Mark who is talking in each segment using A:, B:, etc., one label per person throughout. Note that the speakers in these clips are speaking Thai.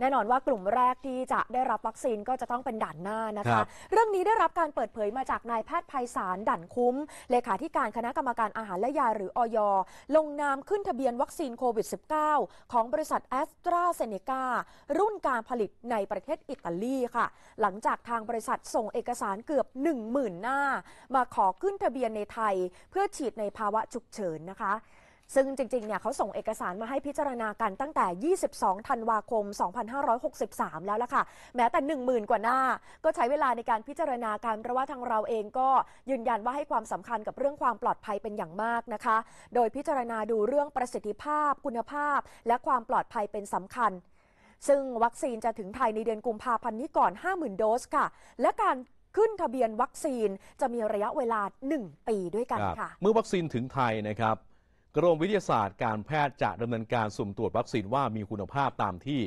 A: แน่นอนว่ากลุ่มแรกที่จะได้รับวัคซีนก็จะต้องเป็นด่านหน้านะคคะเรื่องนี้ได้รับการเปิดเผยมาจากนายแพทย์ไพศาลดั่นคุ้ม เลขาธิการคณะกรรมการอาหารและยาหรืออยลงนามขึ้นทะเบียนวัคซีนโควิด -19 ของบริษัทแอสตราเซเนการุ่นการผลิตในประเทศอิตาลีค่ะ หลังจากทางบริษัทส่งเอกสารเกือบ1 0,000หน้า มาขอขึ้นทะเบียนในไทย เพื่อฉีดในภาวะฉุกเฉินนะคะซึ่งจริงๆ เนี่ยเขาส่งเอกสารมาให้พิจารณากัน ตั้งแต่ 22ธันวาคม 2563 แล้วล่ะค่ะ แม้แต่ 10,000 กว่าหน้า ก็ใช้เวลาในการพิจารณาการเพราะว่าทางเราเองก็ยืนยันว่าให้ความสำคัญกับเรื่องความปลอดภัยเป็นอย่างมากนะคะ โดยพิจารณาดูเรื่องประสิทธิภาพคุณภาพและความปลอดภัยเป็นสำคัญ ซึ่งวัคซีนจะถึงไทยในเดือนกุมภาพันธ์นี้ก่อน 50,000โดสค่ะ และการขึ้นทะเบียนวัคซีนจะมีระยะเวลา 1 ปีด้วยกันค่ะ เ
B: มื่อวัคซีนถึงไทยนะครับกรมวิทยาศาสตร์การแพทย์จะดำเนินการสุ่มตรวจวัคซีนว่ามีคุณภาพตามที่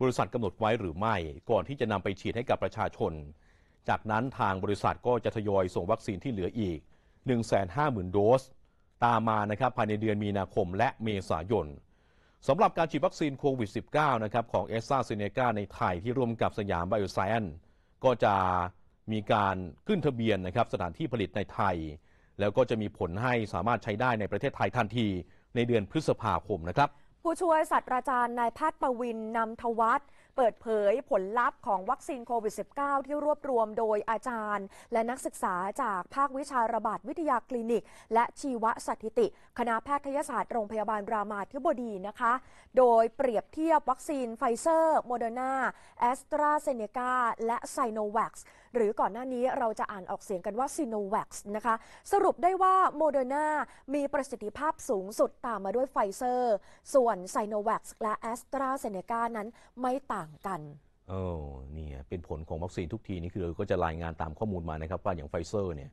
B: บริษัทกำหนดไว้หรือไม่ ก่อนที่จะนำไปฉีดให้กับประชาชน จากนั้นทางบริษัทก็จะทยอยส่งวัคซีนที่เหลืออีก 150,000 โดสตามมานะครับภายในเดือนมีนาคมและเมษายนสำหรับการฉีดวัคซีนโควิด -19 นะครับของเอสซาเซเนกาในไทยที่ร่วมกับสยามไบโอไซเอนก็จะมีการขึ้นทะเบียนนะครับสถานที่ผลิตในไทยแล้วก็จะมีผลให้สามารถใช้ได้ในประเทศไทยทันที ในเดือนพฤษภาคมนะครับ
A: ผู้ช่วยศาสตราจารย์นายแพทย์ประวินนำทวัฒน์เปิดเผยผลลัพธ์ของวัคซีนโควิด -19 ที่รวบรวมโดยอาจารย์ และนักศึกษาจากภาควิชาระบาดวิทยาคลินิก และชีวสถิติ คณะแพทยศาสตร์โรงพยาบาลรามาธิบดีนะคะ โดยเปรียบเทียบวัคซีนไฟเซอร์โมเดอร์นาแอสตราเซเนกาและไซโนแวคหรือก่อนหน้านี้เราจะอ่านออกเสียงกันว่าซีโน v วคนะคะสรุปได้ว่าโมเดอร์นามีประสิทธิภาพสูงสุดตามมาด้วยไฟเซอร์ ส่วน s i โน v วคและแอสตราเซเนกานั้นไม่ต่างกัน
B: โอ้เนี่ยเป็นผลของวัคซีนทุกทีนี่คือก็จะรายงานตามข้อมูลมานะครับว่าอย่างไฟเซอร์เนี่ย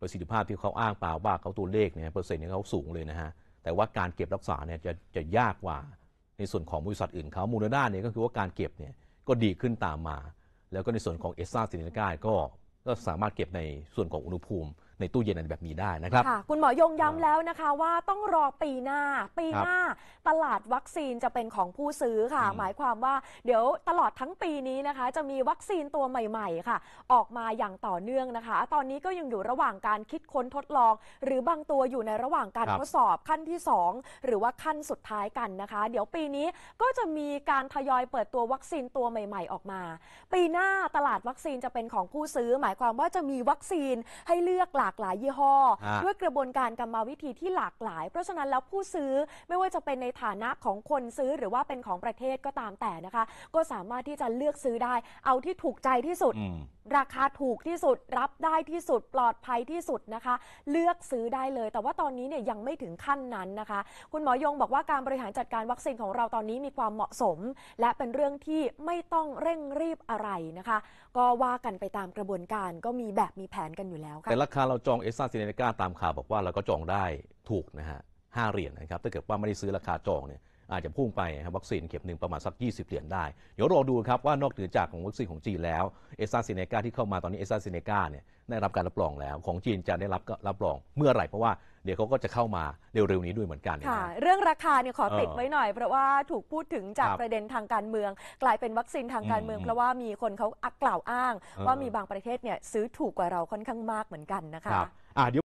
B: ประสิทธิภาพที่เขาอ้างเปล่าว่าเขาตัวเลขเนี่ยเปอร์เซ็นต์เนี่ยเขาสูงเลยนะฮะ แต่ว่าการเก็บรักษาเนี่ยจะจะยากกว่าในส่วนของบริษัทอื่นเขามูลนาเนี่ยก็คือว่าการเก็บเนี่ยก็ดีขึ้นตามมาแล้วก็ในส่วนของเอสซ่าซินิกาก็ก็สามารถเก็บในส่วนของอุณหภูมิในตู้เย็นอะไรแบบนี้ได้นะครับค่ะ
A: คุณหมอยงย้ำแล้วนะคะว่าต้องรอปีหน้า ปีหน้า ตลาดวัคซีนจะเป็นของผู้ซื้อค่ะ หมายความว่าเดี๋ยวตลอดทั้งปีนี้นะคะจะมีวัคซีนตัวใหม่ๆค่ะออกมาอย่างต่อเนื่องนะคะตอนนี้ก็ยังอยู่ระหว่างการคิดค้นทดลอง หรือบางตัวอยู่ในระหว่างการทดสอบขั้นที่ 2 หรือว่าขั้นสุดท้ายกันนะคะ เดี๋ยวปีนี้ก็จะมีการทยอยเปิดตัววัคซีนตัวใหม่ ๆ ออกมา ปีหน้าตลาดวัคซีนจะเป็นของผู้ซื้อ หมายความว่าจะมีวัคซีนให้เลือกหหลากหลายยี่ห้อด้วยกระบวนการกรรมวิธีที่หลากหลาย เพราะฉะนั้นแล้วผู้ซื้อไม่ว่าจะเป็นในฐานะของคนซื้อหรือว่าเป็นของประเทศก็ตามแต่นะคะ ก็สามารถที่จะเลือกซื้อได้เอาที่ถูกใจที่สุดราคาถูกที่สุดรับได้ที่สุดปลอดภัยที่สุดนะคะ เลือกซื้อได้เลย แต่ว่าตอนนี้เนี่ยยังไม่ถึงขั้นนั้นนะคะ คุณหมอยงบอกว่าการบริหารจัดการวัคซีนของเราตอนนี้มีความเหมาะสม และเป็นเรื่องที่ไม่ต้องเร่งรีบอะไรนะคะ ก็ว่ากันไปตามกระบวนการก็มีแบบมีแผนกันอยู่แล้วค่ะแต่
B: ราคาเราจองเอสซ่าซีเนกาตามข่าวบอกว่าเราก็จองได้ถูกนะฮะห้าเหรียญนะครับถ้าเกิดว่าไม่ได้ซื้อราคาจองเนี่ยอาจจะพุ่งไปวัคซีนเข็มหนึ่งประมาณสัก 20เหรียญได้ เดี๋ยวรอดูครับว่านอกเหนือจากของวัคซีนของจีนแล้วเอซาซิเนกาที่เข้ามาตอนนี้เอซาซิเนกาเนี่ยได้รับการรับรองแล้วของจีนจะได้รับรับรองเมื่อไหร่เพราะว่าเดี๋ยวเขาก็จะเข้ามาเร็วๆนี้ด้วยเหมือนกันค
A: ่ะเรื่องราคาเนี่ยขอติดไว้หน่อยเพราะว่าถูกพูดถึงจากประเด็นทางการเมือง กลายเป็นวัคซีนทางการเมือง เพราะว่ามีคนเขากล่าวอ้างว่ามีบางประเทศเนี่ยซื้อถูกกว่าเราค่อนข้างมากเหมือนกันนะคะ
B: เดี๋ยว